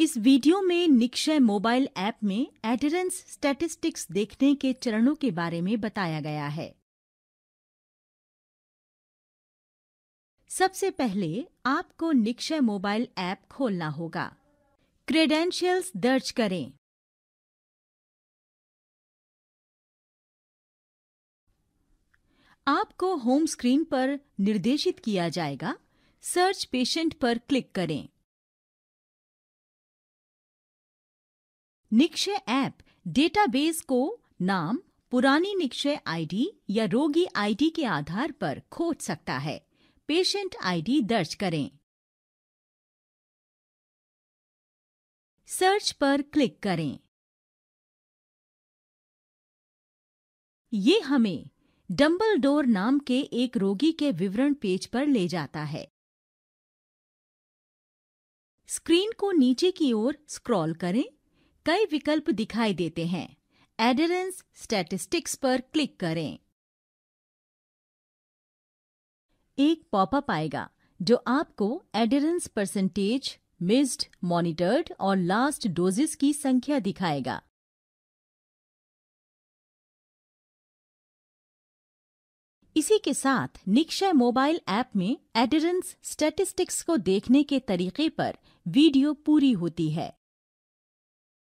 इस वीडियो में Nikshay mobile app में एडरेंस स्टैटिस्टिक्स देखने के चरणों के बारे में बताया गया है सबसे पहले आपको निक्षय मोबाइल ऐप खोलना होगा क्रेडेंशियल्स दर्ज करें आपको होम स्क्रीन पर निर्देशित किया जाएगा सर्च पेशेंट पर क्लिक करें निक्षय ऐप डेटाबेस को नाम पुरानी निक्षय आईडी या रोगी आईडी के आधार पर खोज सकता है पेशेंट आईडी दर्ज करें सर्च पर क्लिक करें ये हमें डम्बल डोर नाम के एक रोगी के विवरण पेज पर ले जाता है स्क्रीन को नीचे की ओर स्क्रॉल करें कई विकल्प दिखाई देते हैं एडरेंस स्टैटिस्टिक्स पर क्लिक करें एक पॉपअप आएगा जो आपको एडरेंस परसेंटेज मिस्ड मॉनिटर्ड और लास्ट डोजेस की संख्या दिखाएगा इसी के साथ निक्षय मोबाइल ऐप में एडरेंस स्टैटिस्टिक्स को देखने के तरीके पर वीडियो पूरी होती है